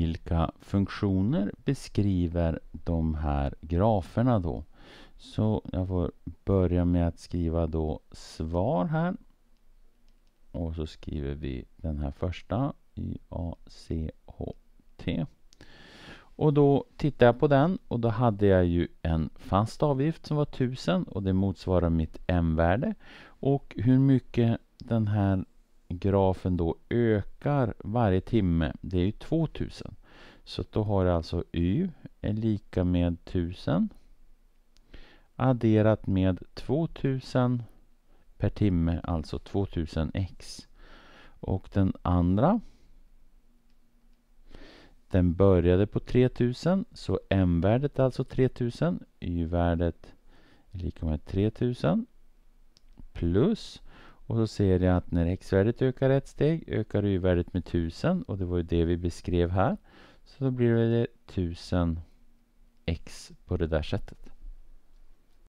vilka funktioner beskriver de här graferna då? Så jag får börja med att skriva då svar här. Och så skriver vi den här första, A C H T Och då tittar jag på den och då hade jag ju en fast avgift som var 1000 och det motsvarar mitt M-värde. Och hur mycket den här grafen då ökar varje timme, det är ju 2000. Så då har jag alltså y är lika med 1000 adderat med 2000 per timme, alltså 2000x. Och den andra den började på 3000 så m-värdet är alltså 3000 y-värdet är lika med 3000 plus och så ser jag att när x-värdet ökar ett steg ökar y-värdet med 1000 och det var ju det vi beskrev här. Så då blir det 1000 x på det där sättet.